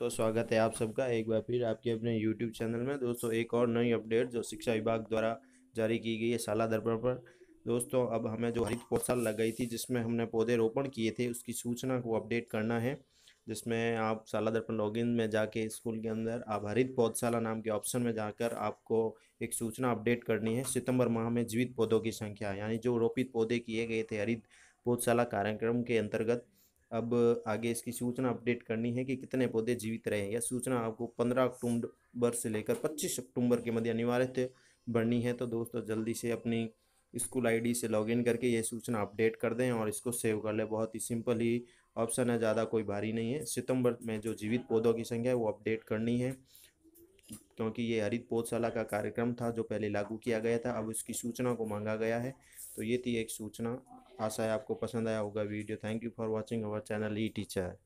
दोस्तों स्वागत है आप सबका एक बार फिर आपके अपने यूट्यूब चैनल में दोस्तों एक और नई अपडेट जो शिक्षा विभाग द्वारा जारी की गई है शाला दर्पण पर दोस्तों अब हमें जो हरित पौधशाल लगाई थी जिसमें हमने पौधे रोपण किए थे उसकी सूचना को अपडेट करना है जिसमें आप शाला दर्पण लॉगिन में जाके स्कूल के अंदर आप हरित पौधशाला नाम के ऑप्शन में जाकर आपको एक सूचना अपडेट करनी है सितंबर माह में जीवित पौधों की संख्या यानी जो रोपित पौधे किए गए थे हरित पौधशाला कार्यक्रम के अंतर्गत अब आगे इसकी सूचना अपडेट करनी है कि कितने पौधे जीवित रहे यह सूचना आपको पंद्रह अक्टूबर से लेकर पच्चीस अक्टूबर के मध्य अनिवार्य बढ़नी है तो दोस्तों जल्दी से अपनी स्कूल आईडी से लॉगिन करके ये सूचना अपडेट कर दें और इसको सेव कर लें बहुत ही सिंपल ही ऑप्शन है ज़्यादा कोई भारी नहीं है सितंबर में जो जीवित पौधों की संख्या है वो अपडेट करनी है क्योंकि ये हरित पौधशाला का कार्यक्रम था जो पहले लागू किया गया था अब इसकी सूचना को मांगा गया है तो ये थी एक सूचना आशा है आपको पसंद आया होगा video thank you for watching our channel E teacher